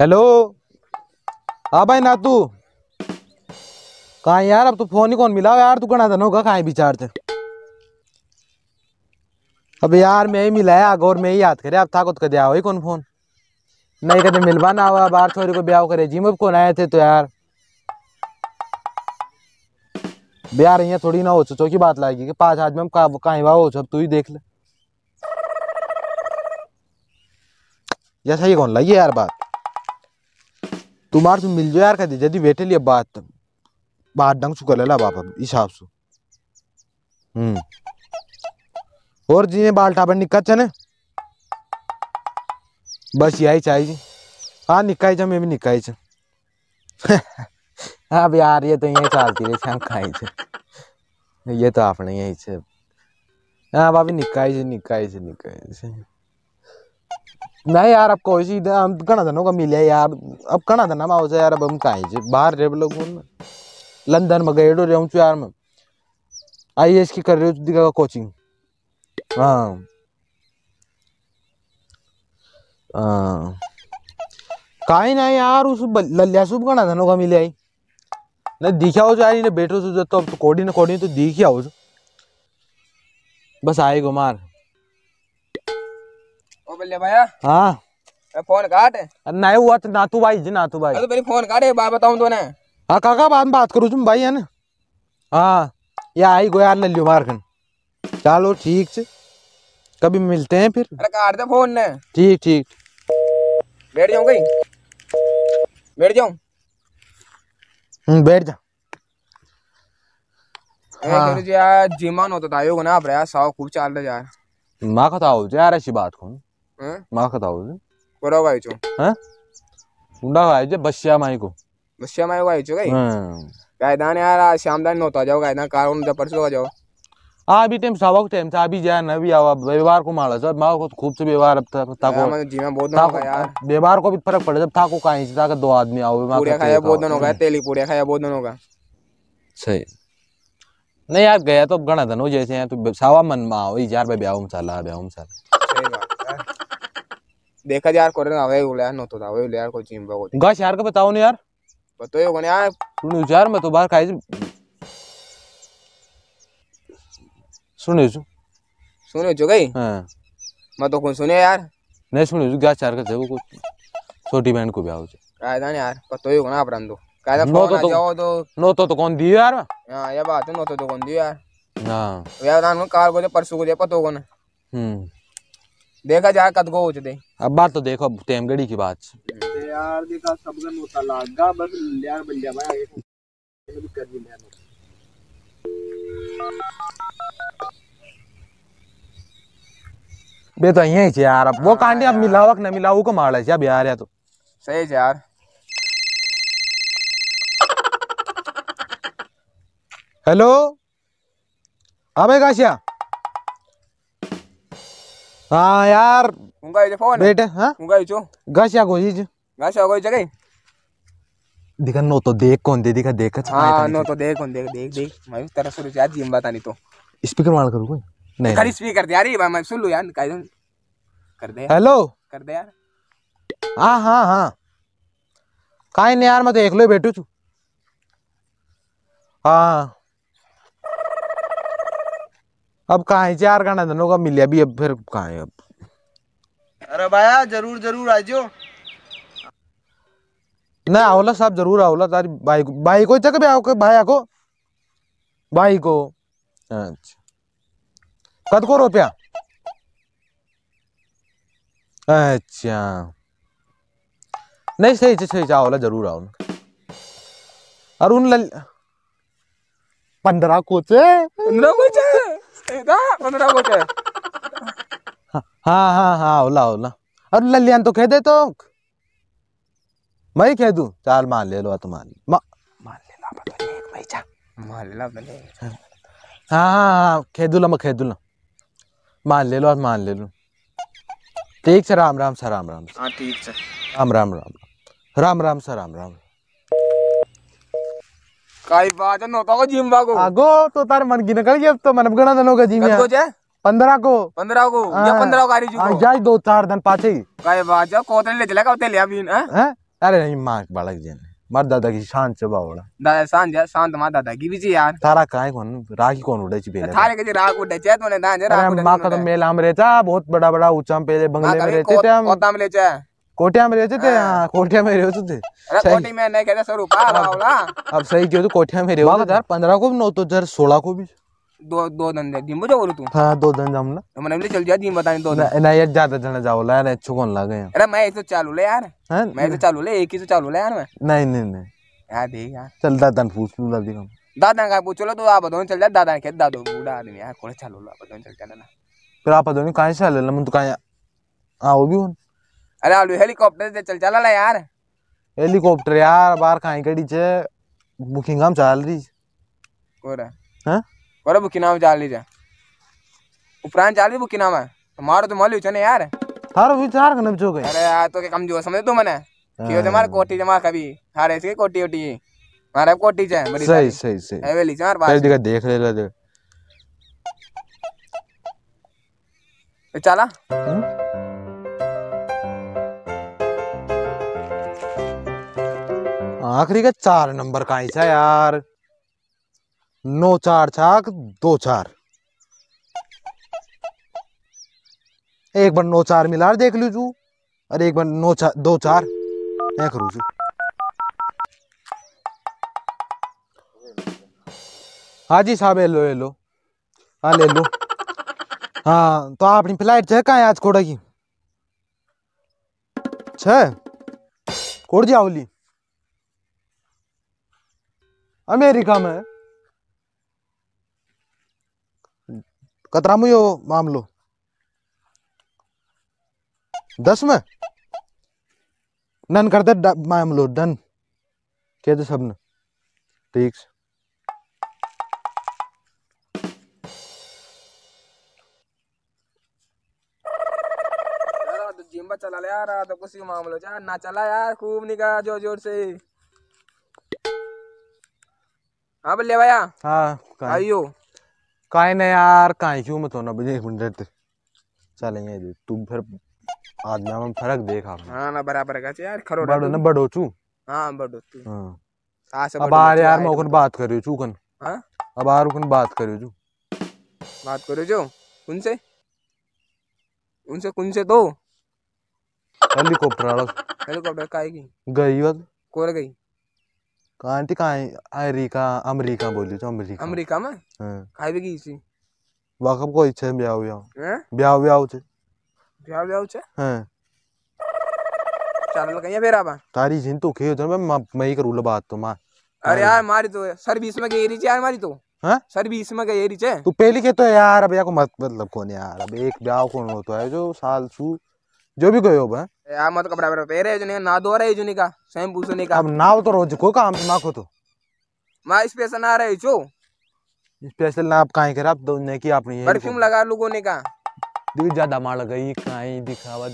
Hello हाँ भाई नातू कहा यार अब तो फोन ही कौन मिला यार तू कहना था ना कहा विचार थे अब यार मैं ही मिलाया आग और मैं ही याद करे अब था कुछ तो कदे आओ ही कौन फोन नहीं कदे मिलवा ना हुआ बार छोरी को ब्याह करे जिम अब कौन आए थे तो यार ब्याह रही है थोड़ी ना हो चुचो तो की बात लाएगी कि पाँच आदमी हम कहा हो चुप तो तू ही देख ले या सही कौन लाइए यार बात तुम्हारे से मिल जो यार कदी जदी बैठे लिए बात तो, बात डंग चुका लेला बाप हिसाब से हम्म और जी ने बाल टाबर निकल चने बस यही चाहिए जी हाँ निकाई जा मैं भी निकाई जा अब यार ये तो यही चलती रही हम खाई जा ये तो आपने यही से हाँ भाभी निकाई से निकाई से निकाई से नहीं यार अब कोई सी हम घना जणों का मिले यार अब घना जना में आवजे यार अब हम कहा बाहर रे लोग लंदन में गएडो तो रहूं छु तो यार मैं एस की कर रही दिखा कोचिंग हाँ, हाँ। का ही नहीं यार उस लल्या सुब घना जणों का मिले आई नहीं दिखा हो यार इने बैठो छु तो कोडी ने कोडी तो, तो दिखा हो बस आएगा मार ओ बल्ले भैया हां फोन काट नहीं हुआ तो नातू भाई जी नातू भाई मेरी फोन बात बताऊं तो ना काका बात बात तुम भाई है ना या आई ले लियो मारखन चलो ठीक कभी मिलते हैं फिर अरे काट दे फोन ने ठीक ठीक बैठ जाऊं कहीं बैठ जाऊं बैठ जा हाँ। यार होता था ना आप रहा खूब चाल रहा यार माँ खता हो जा रहा बात कौन మాకతావు बरोबर व्हायचो हा हुंडा खायचे बस्या माई को बस्या माई माय व्हायचो काय हं. हम्म. कायदान यार श्यामदान नव्हता जाऊ कायदान कारण जब परसो हो जाओ આ अभी टाइम सावक टाइम था अभी બી ना अभी आवा व्यवहार को माला છે મારો को खूब से व्यवहार अब था- ताको यार, मतलब जी में बहुत ना हो यार व्यवहार को भी फर्क पड़े जब ताको काई से ताको दो आदमी आओ माको पूड़िया खाया बहुत दिन हो गया तेली पूड़िया खाया बहुत दिन हो गया सही नहीं यार गया तो घना घणा हो जैसे यार तो सावा मन में आओ यार भाई ब्याह में चला ब्याह में चला देखा यार कोरे आवे उले न तो आवे उले यार को जिम बगो गश यार को बताओ ने यार बताओ कोने यार सुन यार मैं तो बाहर खाई सुने जो सुने जो गई हां मैं तो कौन सुने यार नहीं सुने जो गश यार का देखो कुछ छोटी बहन को भी आओ काय दान यार बताओ कोने आप रंदो काय दा फोन आ तो- जाओ तो नो तो तो कौन दियो यार हां ये बात है नो तो तो कौन दियो यार हां यार दान को कार को परसों को दे पतो कोने हम्म देखा जाए कद को दे अब बात तो देखो टेमगढ़ी की बात यार देखा सब गन होता लागा बस यार बन जा भाई कर भी ले बे तो यही छे यार अब वो कांडे अब मिलावक न मिलाऊ को मार ले अब यार या तो सही छे यार हेलो अबे काशिया હા हाँ हाँ? नो तो देख कौन दे दिखा देख अच्छा हाँ नो तो देख कौन देख देख देख मैं तेरा बता नहीं तो।, तो स्पीकर मार करूँ कोई नहीं कर स्पीकर दे यार मैं सुन यार कर दे हेलो कर दे यार हाँ हाँ हाँ नहीं यार मैं तो एकलो बैठू छू हाँ अब कहा है चार गाना दोनों तो का मिले अभी अब फिर कहा है अब अरे भाया जरूर जरूर आज ना आओला साहब जरूर आओला तारी भाई को भाई को तक भी आओ के भाया को भाई को अच्छा कद को रुपया अच्छा नहीं सही छे सही आओला जरूर आओ अरुण लल पंद्रह कोचे पंद्रह को हाँ हाँ हाँ ओला ओला अरे ललियान तो कह दे तो मैं कह दू चाल मान ले लो तो मान ले मान हाँ हाँ हाँ कह मैं मान ले लो और मान ले लो ठीक सर राम राम सर राम राम ठीक सर राम राम राम राम राम सर राम राम काई बात है नोता को जिम बागो आगो तो तार मन की निकल गया तो मन गणा दनों का जिम है पंद्रह को पंद्रह को या पंद्रह गाड़ी जी को जाए दो चार दिन पाछे काई बात जा कोतले ले चला का तेले अभी हैं अरे मां बालक जन मार दादा की शांत से बावड़ा दादा शांत जा शांत मां दादा की भी जी यार थारा काय कोन राखी कोन उड़े छी बेले थारे के राख उड़े छे तोने दान जे राग उड़े मां का तो मेला हमरे रहता बहुत बड़ा बड़ा ऊंचा पहले बंगले में रहते थे हम कोता में ले जाए કોટિયા માં રહેજો તે હા કોટિયા માં રહ્યો છું कोटी में नहीं નહીં स्वरूप आ रहा આવલા अब सही क्यों तो कोटिया में રહ્યો તો 2015 को भी न हो तो 2016 को भी दो दो धंधे दिन में जाओ तू हाँ दो दिन जाऊँ ना तो मैंने बोले चल जा दिन बता दो ना, ना यार ज्यादा जने जाओ ला यार अच्छो कौन लगे यार अरे मैं तो चालू ले यार हैं हाँ, मैं तो चालू ले एक ही तो चालू ले यार मैं नहीं नहीं नहीं यार देख यार चल दादा ने पूछ लूं जल्दी हम दादा का पूछ लो तो आप बताओ चल जा दादा के दादो बूढ़ा आदमी यार कौन चालू ला बताओ चल जाना ना फिर आप बताओ काहे से ले मन तो काहे वो भी हूं अरे आलू हेलीकॉप्टर से चल चला ला यार हेलीकॉप्टर यार बार खाई कड़ी छे बुकिंग हम चल रही कोरा हां कोरा बुकिंग नाम चल रही जा उपरान चल रही बुकिंग नाम है तो मारो तो मालू छने यार थार विचार कने जो गए अरे यार तो के कम जो समझ तो मने कियो ते मारे हाँ। कोटी जमा कभी हारे से कोटी उठी मारे कोटी छे बड़ी सही सही सही हवेली चार बार देख ले ले तो चला हम्म हाँ? आखिरी का चार नंबर का छा यार नो चार छाक दो चार एक बार नो चार मिला देख लू लूजू और एक बार नो चार दो चार मैं करू जू हाँ जी साहब हेलो हेलो हाँ ले लो हाँ तो आप अपनी फ्लाइट छह कहाँ आज कोड़ा की छोड़ जाओली अमेरिका में कतरामु यो मामलो दस में डन कर दे मामलो डन कह दे सबने ठीक तो जिम्बा चला यार तो कुछ मामलो चाह ना चला यार खूब निकाह जोर जोर से हाँ बल्ले भैया हाँ आइयो काहे ना यार काहे क्यों मत तो होना बजे एक मिनट चलेंगे तू फिर आदमी में फर्क देख आप हाँ ना बराबर का यार खरो बड़ो ना बड़ो चू हाँ बड़ो तू हाँ, हाँ अब आर यार मैं उकन बात कर करियो चू कन हाँ अब आर उकन बात कर करियो चू बात कर करियो जो उनसे उनसे कुनसे तो हेलीकॉप्टर आ वाला हेलीकॉप्टर काहे की गई वत कोर गई कहाँ थी अमेरिका अमेरिका बोलियो तो अमेरिका अमेरिका में हां काहे की सी वाकब को इच्छा है ब्याह हाँ? ब्याह हैं ब्याह ब्याह छे ब्याह ब्याह छे हां चैनल कहीं फेरा बा तारी जिन तो खे उधर तो मैं मैं करू करूला बात तो मां अरे यार मारी तो सर्विस में गई रही यार मारी तो हां सर्विस में गई रही तू पहली के तो यार अब या को मत मतलब कोने यार अब एक ब्याह कौन तो है जो साल छू जो भी कोई होगा या मत कपड़ा पर पेरे जने ना दो रहे जने का सेम पूछने का अब नाव तो रोज को काम ना को तो मैं स्पेशल ना रहे छो स्पेशल ना आप काहे कर आप दो ने की अपनी परफ्यूम लगा लोगों ने का दी ज्यादा मार गई काहे दिखावा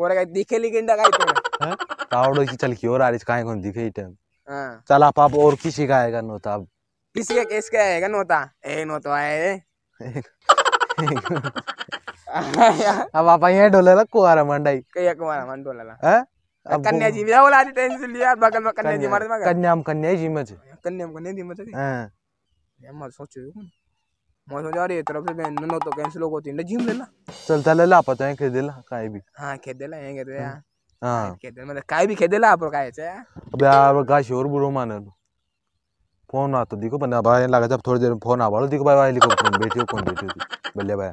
कोरे का दिखे ली लेकिन काई तो हां तावड़ो की चल की और आ रही काहे को दिखे ही टाइम हां चल आप आप और किसी का आएगा नोता अब किसी का केस का आएगा नोता ए नोता आए अब आप यहाँ डोलेला कुआरा मंडाई कहिया कुआरा मन डोलेला कन्या जी या वाला टेंशन लिया बगल में कन्या जी मर मगर कन्या हम कन्या जी में कन्या हम कन्या जी में हां ये मत सोचो यो मैं सोचा अरे तरफ से मैं नो तो कैंसिल हो गई जिम लेना चल ले ला पता है खेद देला काई भी हां खेद देला हैं कहते हैं हां खेद देला मतलब काई भी खेद देला आप काई छे अबे यार का शोर बुरो माने फोन आतो देखो बना भाई लगा जब थोड़ी देर फोन आवालो देखो भाई भाई लिखो फोन बैठियो कौन बैठियो बल्ले भाई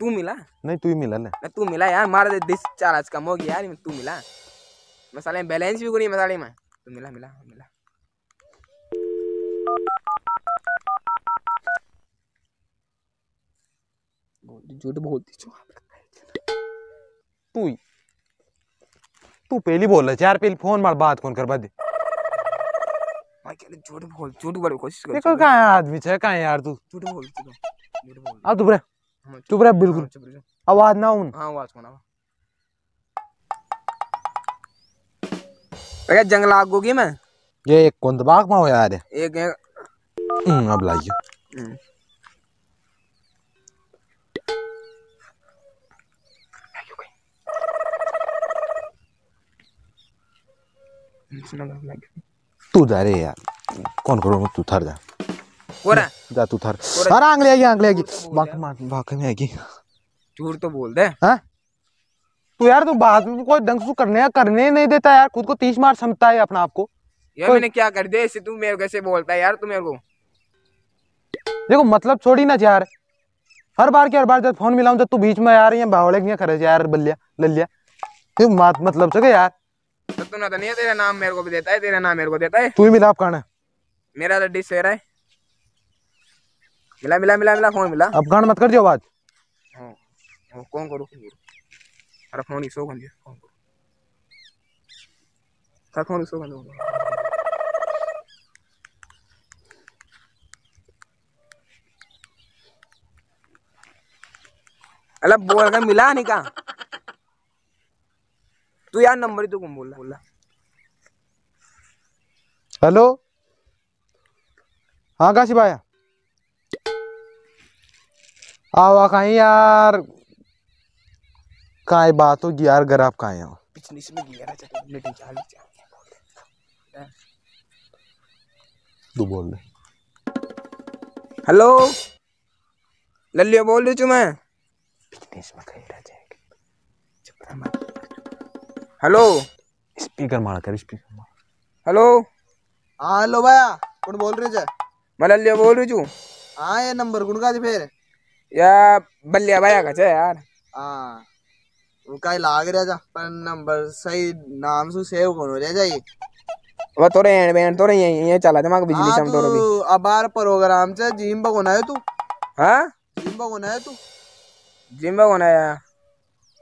तू मिला नहीं तू ही मिला ले मैं तू मिला यार मार दे दिस चार्ज कम हो गया यार तू मिला मसाले में बैलेंस भी कोनी मसाले में तू मिला मिला मिला झूठ बोल दी छो तू तू पहली बोल चार पहली फोन मार बात कौन कर बादी झूठ बोल झूठ बोल कोशिश कर देखो कहां आदमी छे कहां यार तू झूठ बोल तू झूठ बोल आ तू बरे चुप रह बिल्कुल हाँ, आवाज ना उन हाँ आवाज को अरे जंगल आग होगी मैं ये एक कौन दबाग में हो यार एक एक हम्म, अब लाइए हम्म। तू जा रे यार कौन करो तू थर जा जा तू थर अरे आंगले आएगी आंगले आएगी बाक मार बाक में आएगी झूठ तो बोल दे हां तू यार तू बाजू कोई डंग सु करने या करने नहीं देता यार खुद को तीस मार समता है अपना आपको यार मैंने क्या कर दिया इसे तू मेरे कैसे बोलता है यार तू मेरे को देखो मतलब छोड़ी ना यार हर बार की हर बार जब फोन मिलाऊं जब तू बीच में यार ये बावले क्या करे यार बल्लिया लल्लिया ये मत मतलब से यार तो तू ना तो नहीं तेरा नाम मेरे को भी देता है तेरा नाम मेरे को देता है तू ही मिला आप कहां है मेरा तो डिश है मिला मिला मिला मिला फोन मिला अब गांड मत कर दियो बात हां कौन करो अरे फोन ही सो गन दिया फोन करो का फोन सो गन अलग बोल का मिला नहीं का तू यार नंबर ही तो कौन बोल बोला हेलो हाँ काशी भाया आवा कहीं यार काय बात हो यार घर आप कहाँ हो तू बोल ले हेलो लल्लियो बोल रही चू मैं फिटनेस में कहीं रह जाएगी हेलो स्पीकर मार कर स्पीकर मार हेलो हाँ हेलो भैया कौन बोल रहे जे मैं लल्लियो बोल रही चू हाँ ये नंबर कौन का जी फिर या बल्लिया भाई का छे यार हां वो काई लाग रहा जा पर नंबर सही नाम से सेव करो जा ये वो तोरे एंड बैंड तोरे यही ये चला दिमाग बिजली चम हाँ, तोरे भी अब बार प्रोग्राम से जिम बगोना है तू हां जिम बगोना है तू जिम बगोना है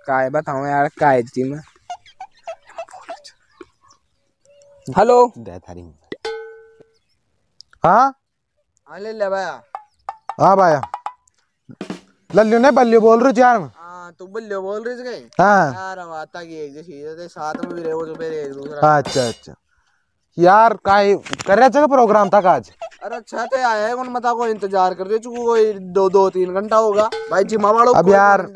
काय बताऊं यार काय जिम हेलो दे थारी हां आले हाँ, ले भाई हां भाई लल्लू ने बल्लू बोल रही यार हाँ, बल्लू बोल हाँ। यार आता की एक साथ में भी मेरे तो एक दूसरा अच्छा अच्छा यार काय कर रहे जगह प्रोग्राम था आज अरे अच्छा तो आया है मता को इंतजार कर चुको कोई घंटा होगा भाई अब यार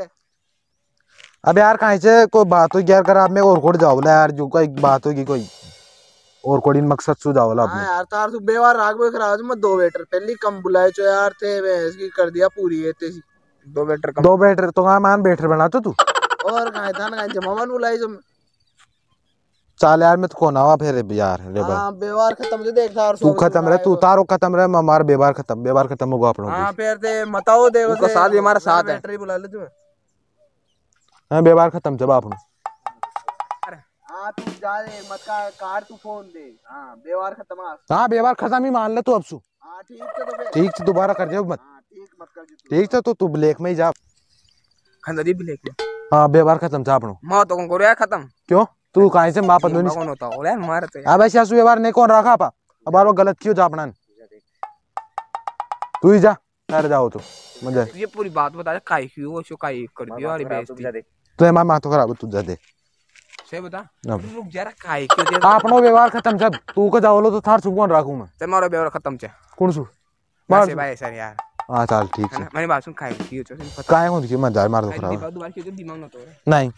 अब यार कहीं से कोई बात होगी आप में और कोट जाओ ना यार जो कोई बात होगी कोई और कोई मकसद सुझाओ ला हाँ यार तार तो तू बेवार राग में खराब मैं दो वेटर पहली कम बुलाए चो यार थे इसकी कर दिया पूरी है दो बैटर दो बैटर तो कहा मान बैटर बना तो तू और कहाँ था ना जब बुलाई जो चाल यार मैं तो कौन आवा फिर यार रे भाई हां बेवार खत्म जो तो देख और तू खत्म रे तू तारो खत्म रे मार बेवार खत्म बेवार खत्म होगा अपनों हां फिर दे मताओ दे उसको साथ ही हमारा साथ है बैटरी बुला ले तू हां बेवार खत्म जब अरे हां तू जा रे मत का कार तू फोन दे हां बेवार खत्म हां बेवार खत्म ही मान ले तू अब सु हां ठीक है तो ठीक से दोबारा कर दे मत हां तो ब्लैक में ही जा खंदरी ब्लैक में हां હા खत्म था अपनो मां तो મા તો કોણ કર્યા ખતમ ક્યો તું કાઈ છે મા પદોની કોણ मार तो માર તો હા ભાઈ સાસુ વ્યવહાર ને કોણ રાખા પા અબારો ગલત ક્યો જા આપણા તું જા તારે જાઓ તો મજા ये पूरी बात बता दे काई क्यों हो शो काई कर दियो अरे बेइज्जती तू ए मां तो खराब तू जा दे से बता रुक जरा काई क्यों अपनो व्यवहार खत्म जब तू को जाओ लो तो थार सुगोन राखू मैं तुम्हारा व्यवहार खत्म छे कौन सु मार से भाई सर यार हां चल ठीक है मैंने मासूम खाई थी काहे को दिखी मैं दार मार दो खराब तो नहीं